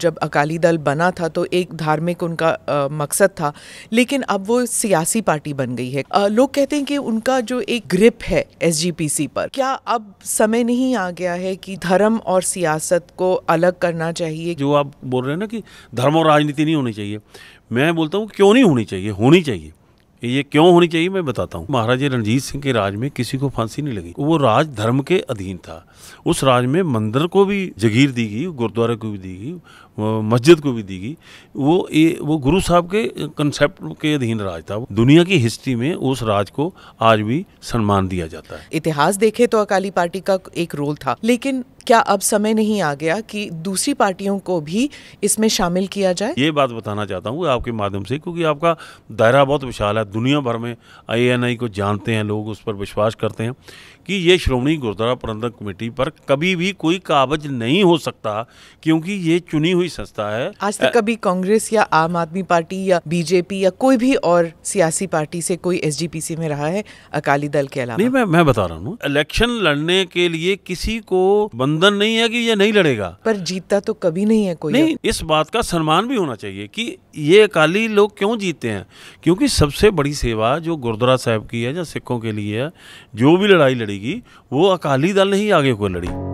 जब अकाली दल बना था तो एक धार्मिक उनका आ, मकसद था लेकिन अब वो सियासी पार्टी बन गई है आ, लोग कहते हैं कि उनका जो एक ग्रिप है एस पर क्या अब समय नहीं आ गया है कि धर्म और सियासत को अलग करना चाहिए जो आप बोल रहे हैं ना कि धर्म और राजनीति नहीं होनी चाहिए मैं बोलता हूँ क्यों नहीं होनी चाहिए होनी चाहिए ये क्यों होनी चाहिए मैं बताता हूँ महाराजे रणजीत सिंह के राज में किसी को फांसी नहीं लगी वो राज धर्म के अधीन था उस राज में मंदिर को भी जगीर दी गई गुरुद्वारे को भी दी गई मस्जिद को भी दी गई वो ये वो गुरु साहब के कंसेप्ट के अधीन राज था दुनिया की हिस्ट्री में उस राज को आज भी सम्मान दिया जाता है इतिहास देखे तो अकाली पार्टी का एक रोल था लेकिन क्या अब समय नहीं आ गया कि दूसरी पार्टियों को भी इसमें शामिल किया जाए ये बात बताना चाहता हूँ आपके माध्यम से क्योंकि आपका दायरा बहुत विशाल है दुनिया भर में आई को जानते हैं लोग उस पर विश्वास करते हैं कि ये श्रोमणी गुरुद्वारा प्रबंधक कमेटी पर कभी भी कोई काबज नहीं हो सकता क्योंकि ये चुनी हुई संस्था है आज तक कभी कांग्रेस या आम आदमी पार्टी या बीजेपी या कोई भी और सियासी पार्टी से कोई एस में रहा है अकाली दल के अलावा नहीं मैं मैं बता रहा हूँ इलेक्शन लड़ने के लिए किसी को बंद बंधन नहीं है कि ये नहीं लड़ेगा पर जीतता तो कभी नहीं है कोई नहीं इस बात का सम्मान भी होना चाहिए कि ये अकाली लोग क्यों जीते हैं क्योंकि सबसे बड़ी सेवा जो गुरुद्वारा साहब की है या सिखों के लिए है जो भी लड़ाई लड़ेगी वो अकाली दल नहीं आगे को लड़ी